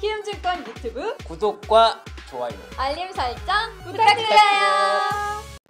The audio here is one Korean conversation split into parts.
키움증권 유튜브 구독과 좋아요 알림 설정 부탁드려요. 부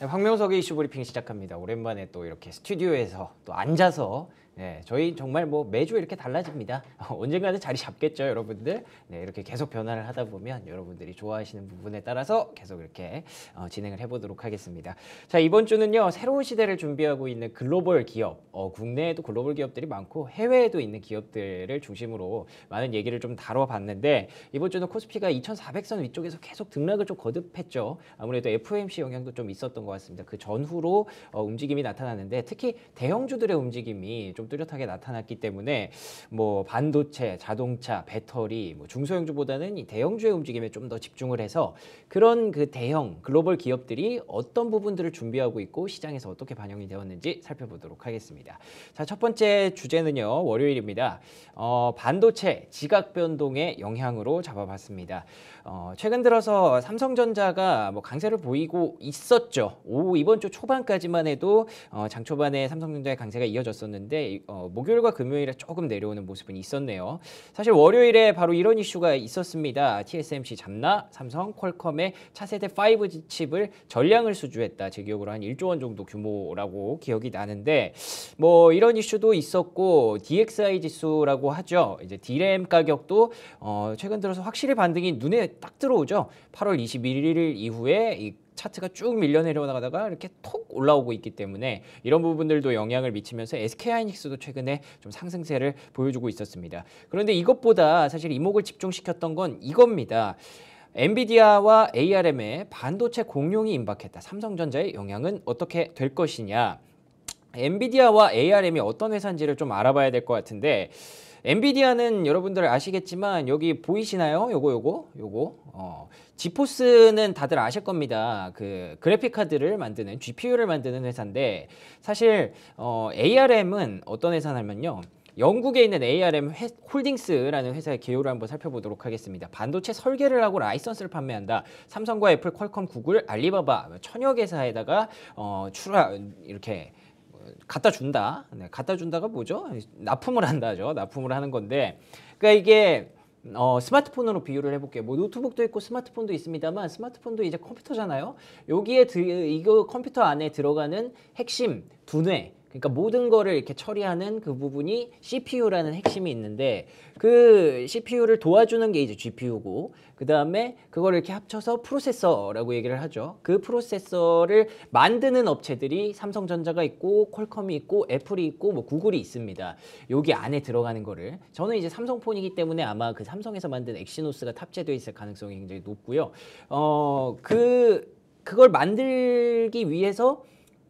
네, 황명석의 이슈 브리핑 시작합니다. 오랜만에 또 이렇게 스튜디오에서 또 앉아서 네, 저희 정말 뭐 매주 이렇게 달라집니다. 언젠가는 자리 잡겠죠, 여러분들. 네, 이렇게 계속 변화를 하다 보면 여러분들이 좋아하시는 부분에 따라서 계속 이렇게 어, 진행을 해보도록 하겠습니다. 자, 이번 주는요, 새로운 시대를 준비하고 있는 글로벌 기업, 어, 국내에도 글로벌 기업들이 많고 해외에도 있는 기업들을 중심으로 많은 얘기를 좀 다뤄봤는데 이번 주는 코스피가 2,400선 위쪽에서 계속 등락을 좀 거듭했죠. 아무래도 FOMC 영향도 좀 있었던 것 같습니다. 그 전후로 어, 움직임이 나타났는데 특히 대형주들의 움직임이 좀 뚜렷하게 나타났기 때문에 뭐 반도체, 자동차, 배터리, 뭐 중소형주보다는 이 대형주의 움직임에 좀 더 집중을 해서 그런 그 대형 글로벌 기업들이 어떤 부분들을 준비하고 있고 시장에서 어떻게 반영이 되었는지 살펴보도록 하겠습니다. 자, 첫 번째 주제는요. 월요일입니다. 어, 반도체 지각 변동의 영향으로 잡아봤습니다. 어, 최근 들어서 삼성전자가 뭐 강세를 보이고 있었죠. 오, 이번 주 초반까지만 해도 어, 장 초반에 삼성전자의 강세가 이어졌었는데 어, 목요일과 금요일에 조금 내려오는 모습은 있었네요. 사실 월요일에 바로 이런 이슈가 있었습니다. TSMC 잡나 삼성 퀄컴의 차세대 5G 칩을 전량을 수주했다. 제 기억으로 한 1조 원 정도 규모라고 기억이 나는데 뭐 이런 이슈도 있었고 DXI 지수라고 하죠. 이제 d m 가격도 어, 최근 들어서 확실히 반등이 눈에 딱 들어오죠. 8월 21일 이후에 이 차트가 쭉 밀려 내려가다가 이렇게 톡 올라오고 있기 때문에 이런 부분들도 영향을 미치면서 SK 하이닉스도 최근에 좀 상승세를 보여주고 있었습니다. 그런데 이것보다 사실 이목을 집중시켰던 건 이겁니다. 엔비디아와 ARM의 반도체 공룡이 임박했다. 삼성전자의 영향은 어떻게 될 것이냐. 엔비디아와 ARM이 어떤 회사인지를 좀 알아봐야 될 것 같은데 엔비디아는 여러분들 아시겠지만 여기 보이시나요? 요거 요거 요거 어, 지포스는 다들 아실 겁니다. 그 그래픽 카드를 만드는 GPU를 만드는 회사인데 사실 어, ARM은 어떤 회사냐면요. 영국에 있는 ARM 회, 홀딩스라는 회사의 개요를 한번 살펴보도록 하겠습니다. 반도체 설계를 하고 라이선스를 판매한다. 삼성과 애플, 퀄컴, 구글, 알리바바 뭐 천여 개사에다가 어, 출하 이렇게 갖다 준다. 네, 갖다 준다가 뭐죠? 납품을 한다죠. 납품을 하는 건데, 그러니까 이게 어, 스마트폰으로 비유를 해볼게요. 뭐 노트북도 있고 스마트폰도 있습니다만 스마트폰도 이제 컴퓨터잖아요. 여기에 드, 이거 컴퓨터 안에 들어가는 핵심 두뇌 그러니까 모든 거를 이렇게 처리하는 그 부분이 CPU라는 핵심이 있는데 그 CPU를 도와주는 게 이제 GPU고 그 다음에 그걸 이렇게 합쳐서 프로세서라고 얘기를 하죠. 그 프로세서를 만드는 업체들이 삼성전자가 있고 퀄컴이 있고 애플이 있고 뭐 구글이 있습니다. 여기 안에 들어가는 거를 저는 이제 삼성폰이기 때문에 아마 그 삼성에서 만든 엑시노스가 탑재되어 있을 가능성이 굉장히 높고요. 어 그 그걸 만들기 위해서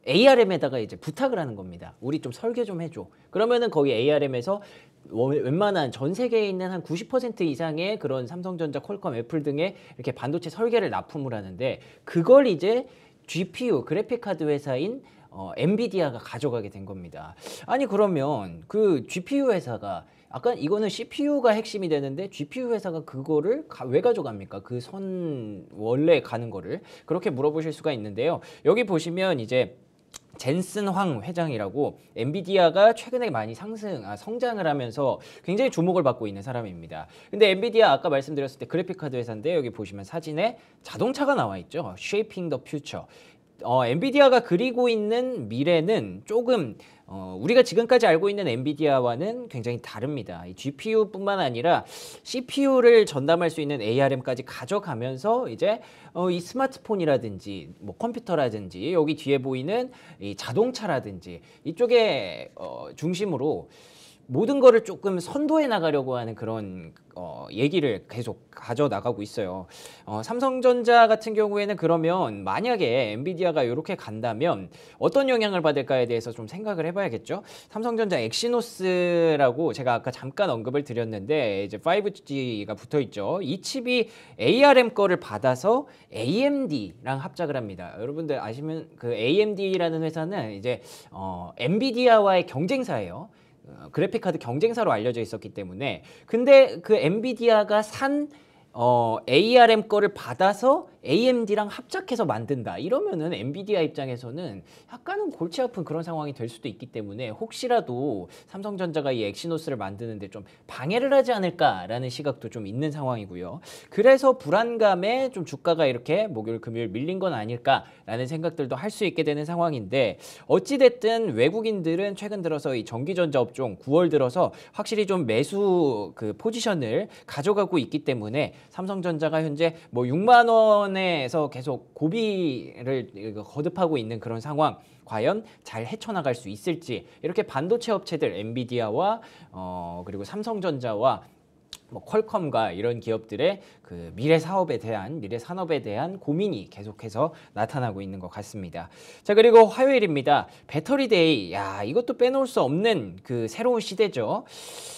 ARM에다가 이제 부탁을 하는 겁니다. 우리 좀 설계 좀 해줘. 그러면은 거기 ARM에서 웬만한 전 세계에 있는 한 90% 이상의 그런 삼성전자, 퀄컴, 애플 등의 이렇게 반도체 설계를 납품을 하는데 그걸 이제 GPU 그래픽 카드 회사인 어, 엔비디아가 가져가게 된 겁니다. 아니 그러면 그 GPU 회사가 아까 이거는 CPU가 핵심이 되는데 GPU 회사가 그거를 가, 왜 가져갑니까? 그 선 원래 가는 거를 그렇게 물어보실 수가 있는데요. 여기 보시면 이제 젠슨 황 회장이라고 엔비디아가 최근에 많이 상승, 아, 성장을 하면서 굉장히 주목을 받고 있는 사람입니다. 근데 엔비디아 아까 말씀드렸을 때 그래픽카드 회사인데 여기 보시면 사진에 자동차가 나와 있죠. Shaping the Future. 어, 엔비디아가 그리고 있는 미래는 조금 어, 우리가 지금까지 알고 있는 엔비디아와는 굉장히 다릅니다. 이 GPU뿐만 아니라 CPU를 전담할 수 있는 ARM까지 가져가면서 이제 어, 이 스마트폰이라든지 뭐 컴퓨터라든지 여기 뒤에 보이는 이 자동차라든지 이쪽에 어, 중심으로 모든 거를 조금 선도해 나가려고 하는 그런 어, 얘기를 계속 가져나가고 있어요. 어, 삼성전자 같은 경우에는 그러면 만약에 엔비디아가 이렇게 간다면 어떤 영향을 받을까에 대해서 좀 생각을 해봐야겠죠. 삼성전자 엑시노스라고 제가 아까 잠깐 언급을 드렸는데 이제 5G가 붙어 있죠. 이 칩이 ARM 거를 받아서 AMD랑 합작을 합니다. 여러분들 아시면 그 AMD라는 회사는 이제 어, 엔비디아와의 경쟁사예요. 어, 그래픽 카드 경쟁사로 알려져 있었기 때문에 근데 그 엔비디아가 산 어, ARM 거를 받아서 AMD랑 합작해서 만든다. 이러면은 엔비디아 입장에서는 약간은 골치 아픈 그런 상황이 될 수도 있기 때문에 혹시라도 삼성전자가 이 엑시노스를 만드는데 좀 방해를 하지 않을까라는 시각도 좀 있는 상황이고요. 그래서 불안감에 좀 주가가 이렇게 목요일 금요일 밀린 건 아닐까라는 생각들도 할 수 있게 되는 상황인데 어찌 됐든 외국인들은 최근 들어서 이 전기전자 업종 9월 들어서 확실히 좀 매수 그 포지션을 가져가고 있기 때문에 삼성전자가 현재 뭐 6만 원에서 계속 고비를 거듭하고 있는 그런 상황 과연 잘 헤쳐나갈 수 있을지 이렇게 반도체 업체들 엔비디아와 어 그리고 삼성전자와 뭐 퀄컴과 이런 기업들의 그 미래 사업에 대한 미래 산업에 대한 고민이 계속해서 나타나고 있는 것 같습니다. 자 그리고 화요일입니다. 배터리 데이. 야 이것도 빼놓을 수 없는 그 새로운 시대죠.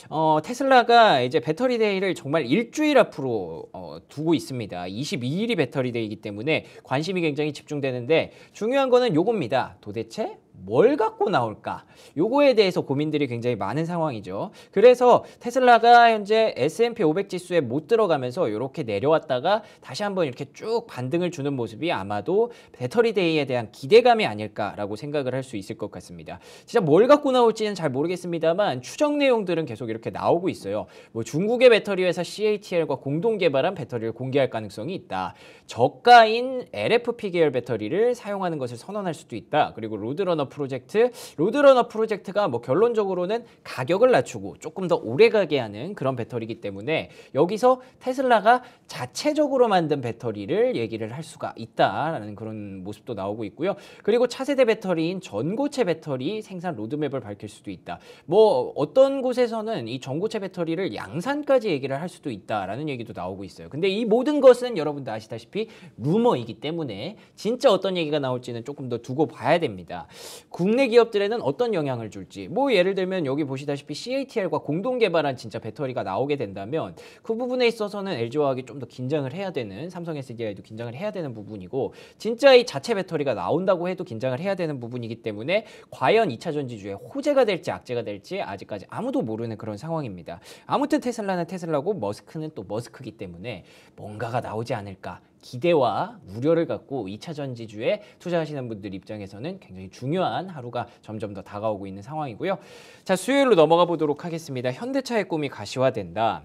어, 테슬라가 이제 배터리 데이를 정말 일주일 앞으로 어, 두고 있습니다. 22일이 배터리 데이이기 때문에 관심이 굉장히 집중되는데 중요한 거는 요겁니다. 도대체 뭘 갖고 나올까? 요거에 대해서 고민들이 굉장히 많은 상황이죠. 그래서 테슬라가 현재 S&P 500 지수에 못 들어가면서 이렇게 내려왔다가 다시 한번 이렇게 쭉 반등을 주는 모습이 아마도 배터리 데이에 대한 기대감이 아닐까라고 생각을 할 수 있을 것 같습니다. 진짜 뭘 갖고 나올지는 잘 모르겠습니다만 추정 내용들은 계속 이렇게 나오고 있어요. 뭐 중국의 배터리 회사 CATL과 공동 개발한 배터리를 공개할 가능성이 있다. 저가인 LFP 계열 배터리를 사용하는 것을 선언할 수도 있다. 그리고 로드런 로드러너 프로젝트 로드러너 프로젝트가 뭐 결론적으로는 가격을 낮추고 조금 더 오래 가게 하는 그런 배터리이기 때문에 여기서 테슬라가 자체적으로 만든 배터리를 얘기를 할 수가 있다라는 그런 모습도 나오고 있고요. 그리고 차세대 배터리인 전고체 배터리 생산 로드맵을 밝힐 수도 있다. 뭐 어떤 곳에서는 이 전고체 배터리를 양산까지 얘기를 할 수도 있다라는 얘기도 나오고 있어요. 근데 이 모든 것은 여러분도 아시다시피 루머이기 때문에 진짜 어떤 얘기가 나올지는 조금 더 두고 봐야 됩니다. 국내 기업들에는 어떤 영향을 줄지 뭐 예를 들면 여기 보시다시피 CATL과 공동 개발한 진짜 배터리가 나오게 된다면 그 부분에 있어서는 LG화학이 좀 더 긴장을 해야 되는 삼성 SDI도 긴장을 해야 되는 부분이고 진짜 이 자체 배터리가 나온다고 해도 긴장을 해야 되는 부분이기 때문에 과연 2차 전지주의 호재가 될지 악재가 될지 아직까지 아무도 모르는 그런 상황입니다. 아무튼 테슬라는 테슬라고 머스크는 또 머스크기 때문에 뭔가가 나오지 않을까 기대와 우려를 갖고 2차 전지주에 투자하시는 분들 입장에서는 굉장히 중요한 하루가 점점 더 다가오고 있는 상황이고요. 자, 수요일로 넘어가 보도록 하겠습니다. 현대차의 꿈이 가시화된다.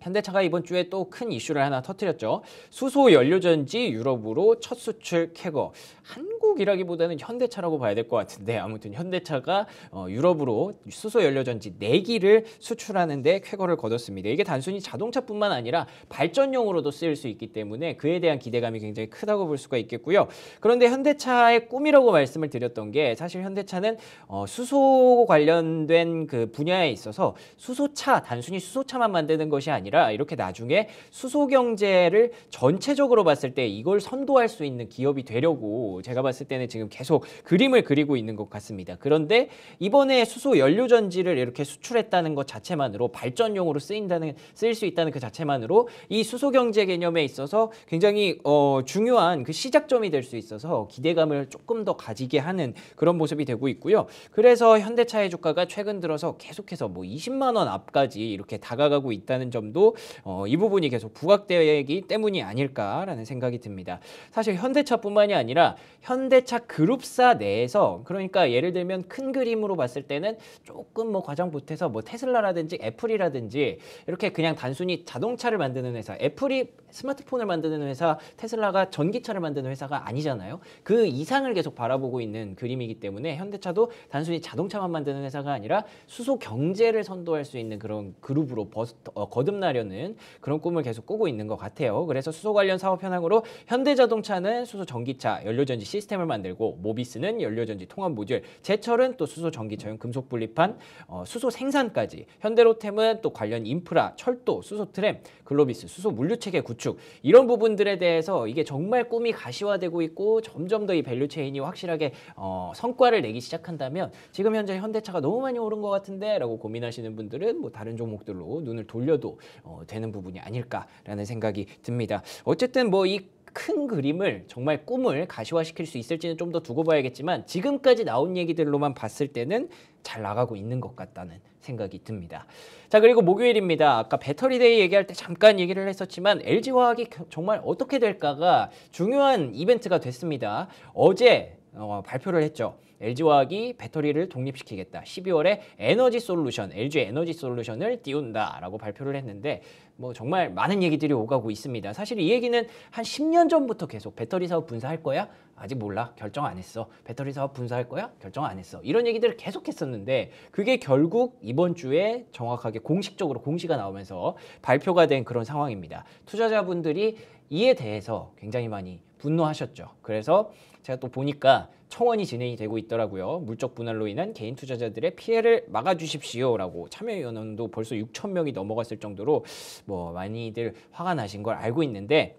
현대차가 이번 주에 또 큰 이슈를 하나 터뜨렸죠. 수소 연료전지 유럽으로 첫 수출 캐거. 한 한국이라기보다는 현대차라고 봐야 될 것 같은데 아무튼 현대차가 어, 유럽으로 수소 연료전지 4기를 수출하는데 쾌거를 거뒀습니다. 이게 단순히 자동차뿐만 아니라 발전용으로도 쓰일 수 있기 때문에 그에 대한 기대감이 굉장히 크다고 볼 수가 있겠고요. 그런데 현대차의 꿈이라고 말씀을 드렸던 게 사실 현대차는 어, 수소 관련된 그 분야에 있어서 수소차 단순히 수소차만 만드는 것이 아니라 이렇게 나중에 수소 경제를 전체적으로 봤을 때 이걸 선도할 수 있는 기업이 되려고 제가 봤을 때 봤을 때는 지금 계속 그림을 그리고 있는 것 같습니다. 그런데 이번에 수소 연료 전지를 이렇게 수출했다는 것 자체만으로 발전용으로 쓰인다는 쓰일 수 있다는 그 자체만으로 이 수소 경제 개념에 있어서 굉장히 어, 중요한 그 시작점이 될 수 있어서 기대감을 조금 더 가지게 하는 그런 모습이 되고 있고요. 그래서 현대차의 주가가 최근 들어서 계속해서 뭐 20만 원 앞까지 이렇게 다가가고 있다는 점도 어, 이 부분이 계속 부각되기 때문이 아닐까라는 생각이 듭니다. 사실 현대차뿐만이 아니라 현 현대차 그룹사 내에서 그러니까 예를 들면 큰 그림으로 봤을 때는 조금 뭐 과장 보해서뭐 테슬라라든지 애플이라든지 이렇게 그냥 단순히 자동차를 만드는 회사 애플이 스마트폰을 만드는 회사 테슬라가 전기차를 만드는 회사가 아니잖아요 그 이상을 계속 바라보고 있는 그림이기 때문에 현대차도 단순히 자동차만 만드는 회사가 아니라 수소 경제를 선도할 수 있는 그런 그룹으로 버스, 어, 거듭나려는 그런 꿈을 계속 꾸고 있는 것 같아요 그래서 수소 관련 사업 현황으로 현대자동차는 수소 전기차 연료전지 시스템 시스템을 만들고 모비스는 연료전지 통합 모듈, 제철은 또 수소 전기차용 금속 분리판, 어, 수소 생산까지, 현대로템은 또 관련 인프라, 철도, 수소 트램, 글로비스 수소 물류 체계 구축 이런 부분들에 대해서 이게 정말 꿈이 가시화되고 있고 점점 더 이 밸류 체인이 확실하게 어, 성과를 내기 시작한다면 지금 현재 현대차가 너무 많이 오른 것 같은데라고 고민하시는 분들은 뭐 다른 종목들로 눈을 돌려도 어, 되는 부분이 아닐까라는 생각이 듭니다. 어쨌든 뭐이 큰 그림을 정말 꿈을 가시화시킬 수 있을지는 좀 더 두고 봐야겠지만 지금까지 나온 얘기들로만 봤을 때는 잘 나가고 있는 것 같다는 생각이 듭니다. 자 그리고 목요일입니다. 아까 배터리데이 얘기할 때 잠깐 얘기를 했었지만 LG화학이 정말 어떻게 될까가 중요한 이벤트가 됐습니다. 어제 어, 발표를 했죠. LG화학이 배터리를 독립시키겠다. 12월에 에너지 솔루션, LG 에너지 솔루션을 띄운다라고 발표를 했는데 뭐 정말 많은 얘기들이 오가고 있습니다. 사실 이 얘기는 한 10년 전부터 계속 배터리 사업 분사할 거야? 아직 몰라. 결정 안 했어. 배터리 사업 분사할 거야? 결정 안 했어. 이런 얘기들을 계속 했었는데 그게 결국 이번 주에 정확하게 공식적으로 공시가 나오면서 발표가 된 그런 상황입니다. 투자자분들이 이에 대해서 굉장히 많이 분노하셨죠. 그래서 제가 또 보니까 청원이 진행이 되고 있더라고요. 물적 분할로 인한 개인 투자자들의 피해를 막아주십시오라고 참여연원도 벌써 6천 명이 넘어갔을 정도로 뭐 많이들 화가 나신 걸 알고 있는데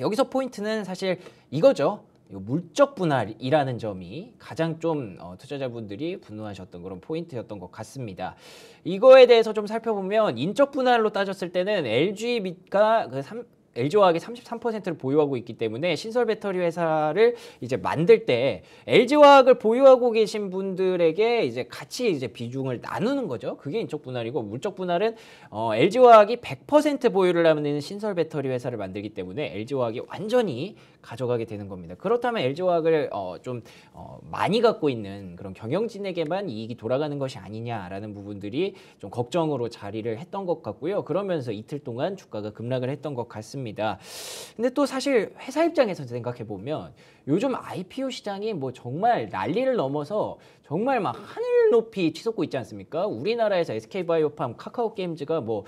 여기서 포인트는 사실 이거죠. 물적 분할이라는 점이 가장 좀 어, 투자자분들이 분노하셨던 그런 포인트였던 것 같습니다. 이거에 대해서 좀 살펴보면 인적 분할로 따졌을 때는 LG 및과 그 3, LG화학이 33%를 보유하고 있기 때문에 신설 배터리 회사를 이제 만들 때 LG화학을 보유하고 계신 분들에게 이제 같이 이제 비중을 나누는 거죠. 그게 인적 분할이고 물적 분할은 어, LG화학이 100% 보유를 하는 신설 배터리 회사를 만들기 때문에 LG화학이 완전히 가져가게 되는 겁니다. 그렇다면 LG화학을 어, 좀 어, 많이 갖고 있는 그런 경영진에게만 이익이 돌아가는 것이 아니냐라는 부분들이 좀 걱정으로 자리를 했던 것 같고요. 그러면서 이틀 동안 주가가 급락을 했던 것 같습니다. 근데 또 사실 회사 입장에서 생각해 보면 요즘 IPO 시장이 뭐 정말 난리를 넘어서 정말 막 하늘 높이 치솟고 있지 않습니까? 우리나라에서 SK바이오팜, 카카오게임즈가 뭐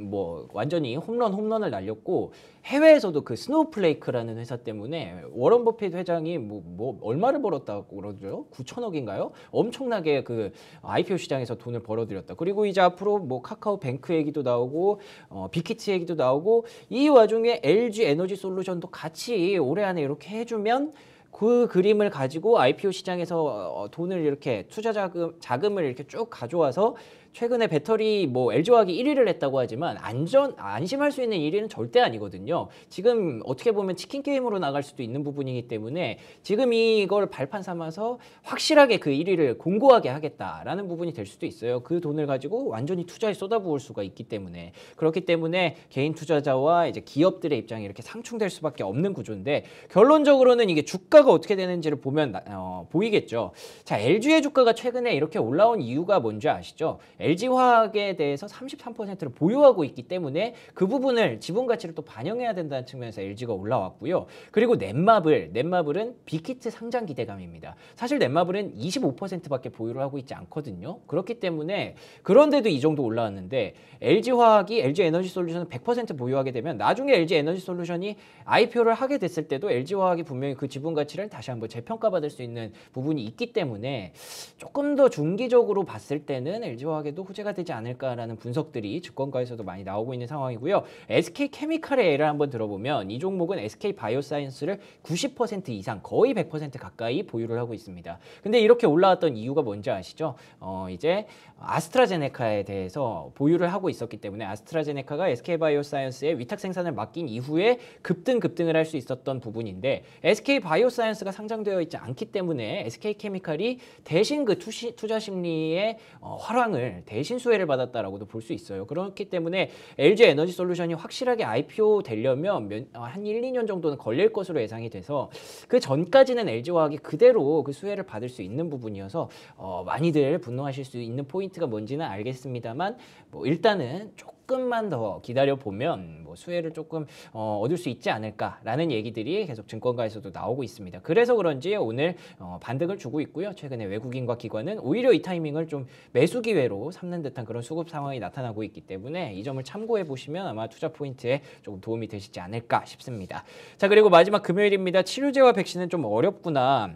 뭐 완전히 홈런 홈런을 날렸고 해외에서도 그 스노우플레이크라는 회사 때문에 워런 버핏 회장이 뭐, 뭐 얼마를 벌었다고 그러죠? 9천억인가요? 엄청나게 그 IPO 시장에서 돈을 벌어들였다. 그리고 이제 앞으로 뭐 카카오 뱅크 얘기도 나오고 어, 빅히트 얘기도 나오고 이 와중에 LG 에너지 솔루션도 같이 올해 안에 이렇게 해주면 그 그림을 가지고 IPO 시장에서 어, 돈을 이렇게 투자 자금, 자금을 이렇게 쭉 가져와서 최근에 배터리 뭐 LG화학이 1위를 했다고 하지만 안전 안심할 수 있는 1위는 절대 아니거든요. 지금 어떻게 보면 치킨 게임으로 나갈 수도 있는 부분이기 때문에 지금 이걸 발판 삼아서 확실하게 그 1위를 공고하게 하겠다라는 부분이 될 수도 있어요. 그 돈을 가지고 완전히 투자에 쏟아부을 수가 있기 때문에 그렇기 때문에 개인 투자자와 이제 기업들의 입장이 이렇게 상충될 수밖에 없는 구조인데 결론적으로는 이게 주가가 어떻게 되는지를 보면 어, 보이겠죠. 자 LG의 주가가 최근에 이렇게 올라온 이유가 뭔지 아시죠? LG화학에 대해서 33%를 보유하고 있기 때문에 그 부분을 지분 가치를 또 반영해야 된다는 측면에서 LG가 올라왔고요. 그리고 넷마블, 넷마블은 빅히트 상장 기대감입니다. 사실 넷마블은 25%밖에 보유를 하고 있지 않거든요. 그렇기 때문에 그런데도 이 정도 올라왔는데 LG화학이 LG에너지솔루션을 100% 보유하게 되면 나중에 LG에너지솔루션이 IPO를 하게 됐을 때도 LG화학이 분명히 그 지분 가치를 다시 한번 재평가받을 수 있는 부분이 있기 때문에 조금 더 중기적으로 봤을 때는 LG화학에 경도 호재가 되지 않을까라는 분석들이 주권가에서도 많이 나오고 있는 상황이고요. SK 케미칼의 예를 한번 들어보면 이 종목은 SK 바이오사이언스를 90% 이상 거의 100% 가까이 보유를 하고 있습니다. 근데 이렇게 올라왔던 이유가 뭔지 아시죠? 어, 이제 아스트라제네카에 대해서 보유를 하고 있었기 때문에 아스트라제네카가 SK 바이오사이언스의 위탁 생산을 맡긴 이후에 급등 급등을 할 수 있었던 부분인데 SK 바이오사이언스가 상장되어 있지 않기 때문에 SK 케미칼이 대신 그 투시, 투자 심리의 어, 화랑을 대신 수혜를 받았다라고도 볼 수 있어요. 그렇기 때문에 LG 에너지 솔루션이 확실하게 IPO 되려면 몇, 어, 한 1, 2년 정도는 걸릴 것으로 예상이 돼서 그 전까지는 LG화학이 그대로 그 수혜를 받을 수 있는 부분이어서 어, 많이들 분노하실 수 있는 포인트가 뭔지는 알겠습니다만 뭐 일단은 조금 조금만 더 기다려 보면 뭐 수혜를 조금 어, 얻을 수 있지 않을까라는 얘기들이 계속 증권가에서도 나오고 있습니다. 그래서 그런지 오늘 어, 반등을 주고 있고요. 최근에 외국인과 기관은 오히려 이 타이밍을 좀 매수 기회로 삼는 듯한 그런 수급 상황이 나타나고 있기 때문에 이 점을 참고해 보시면 아마 투자 포인트에 조금 도움이 되시지 않을까 싶습니다. 자 그리고 마지막 금요일입니다. 치료제와 백신은 좀 어렵구나.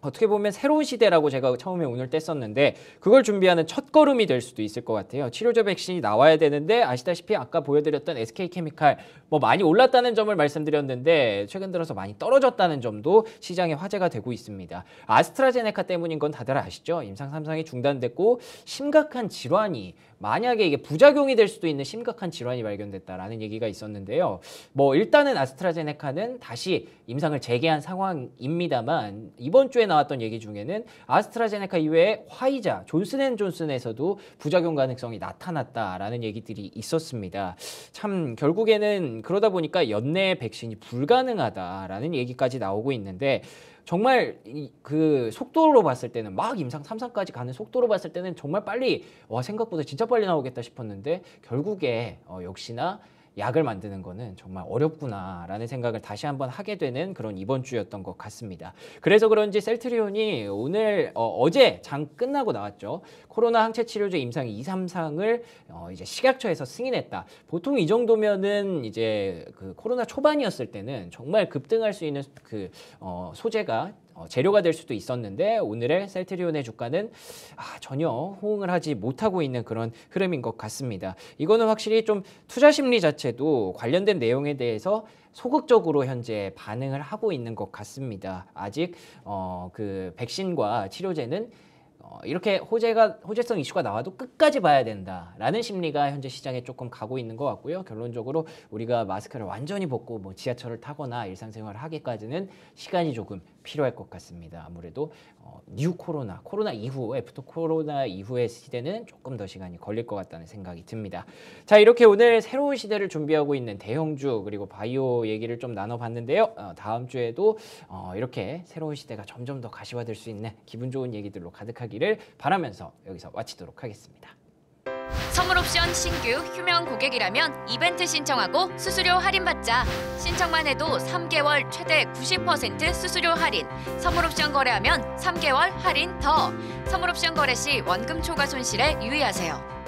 어떻게 보면 새로운 시대라고 제가 처음에 오늘 뗐었는데 그걸 준비하는 첫걸음이 될 수도 있을 것 같아요. 치료제 백신이 나와야 되는데 아시다시피 아까 보여드렸던 SK케미칼 뭐 많이 올랐다는 점을 말씀드렸는데 최근 들어서 많이 떨어졌다는 점도 시장의 화제가 되고 있습니다. 아스트라제네카 때문인 건 다들 아시죠? 임상 삼상이 중단됐고 심각한 질환이 만약에 이게 부작용이 될 수도 있는 심각한 질환이 발견됐다라는 얘기가 있었는데요. 뭐 일단은 아스트라제네카는 다시 임상을 재개한 상황입니다만 이번 주에 나왔던 얘기 중에는 아스트라제네카 이외에 화이자, 존슨앤존슨에서도 부작용 가능성이 나타났다라는 얘기들이 있었습니다. 참 결국에는 그러다 보니까 연내 백신이 불가능하다라는 얘기까지 나오고 있는데 정말 그 속도로 봤을 때는 막 임상 삼상까지 가는 속도로 봤을 때는 정말 빨리 와 생각보다 진짜 빨리 나오겠다 싶었는데 결국에 어, 역시나 약을 만드는 거는 정말 어렵구나라는 생각을 다시 한번 하게 되는 그런 이번 주였던 것 같습니다. 그래서 그런지 셀트리온이 오늘 어, 제장 끝나고 나왔죠. 코로나 항체 치료제 임상 2, 3상을 어, 이제 식약처에서 승인했다. 보통 이 정도면은 이제 그 코로나 초반이었을 때는 정말 급등할 수 있는 그 어, 소재가 어, 재료가 될 수도 있었는데 오늘의 셀트리온의 주가는 아, 전혀 호응을 하지 못하고 있는 그런 흐름인 것 같습니다. 이거는 확실히 좀 투자 심리 자체도 관련된 내용에 대해서 소극적으로 현재 반응을 하고 있는 것 같습니다. 아직 어, 그 백신과 치료제는 어, 이렇게 호재가 호재성 이슈가 나와도 끝까지 봐야 된다라는 심리가 현재 시장에 조금 가고 있는 것 같고요. 결론적으로 우리가 마스크를 완전히 벗고 뭐 지하철을 타거나 일상생활을 하기까지는 시간이 조금 필요할 것 같습니다. 아무래도 어, 뉴 코로나, 코로나 이후, 애프터 코로나 이후의 시대는 조금 더 시간이 걸릴 것 같다는 생각이 듭니다. 자, 이렇게 오늘 새로운 시대를 준비하고 있는 대형주 그리고 바이오 얘기를 좀 나눠봤는데요. 어, 다음 주에도 어, 이렇게 새로운 시대가 점점 더 가시화될 수 있는 기분 좋은 얘기들로 가득하기를 바라면서 여기서 마치도록 하겠습니다. 선물 옵션 신규 휴면 고객이라면 이벤트 신청하고 수수료 할인받자. 신청만 해도 3개월 최대 90% 수수료 할인. 선물 옵션 거래하면 3개월 할인 더. 선물 옵션 거래 시 원금 초과 손실에 유의하세요.